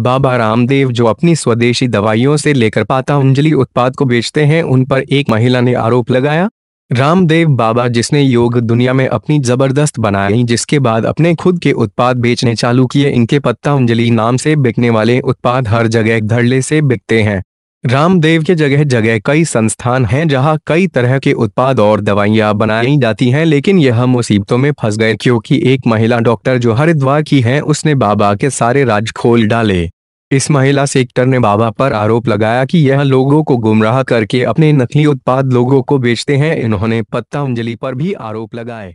बाबा रामदेव जो अपनी स्वदेशी दवाइयों से लेकर पातांजलि उत्पाद को बेचते हैं उन पर एक महिला ने आरोप लगाया रामदेव बाबा जिसने योग दुनिया में अपनी जबरदस्त बनाई जिसके बाद अपने खुद के उत्पाद बेचने चालू किए इनके पत्ता अंजलि नाम से बिकने वाले उत्पाद हर जगह धड़ले से बिकते हैं रामदेव के जगह जगह कई संस्थान हैं जहां कई तरह के उत्पाद और दवाइयां बनाई जाती हैं लेकिन यह मुसीबतों में फंस गए क्योंकि एक महिला डॉक्टर जो हरिद्वार की है उसने बाबा के सारे राज खोल डाले इस महिला सेक्टर ने बाबा पर आरोप लगाया कि यह लोगों को गुमराह करके अपने नकली उत्पाद लोगों को बेचते हैं इन्होंने अंजलि पर भी आरोप लगाए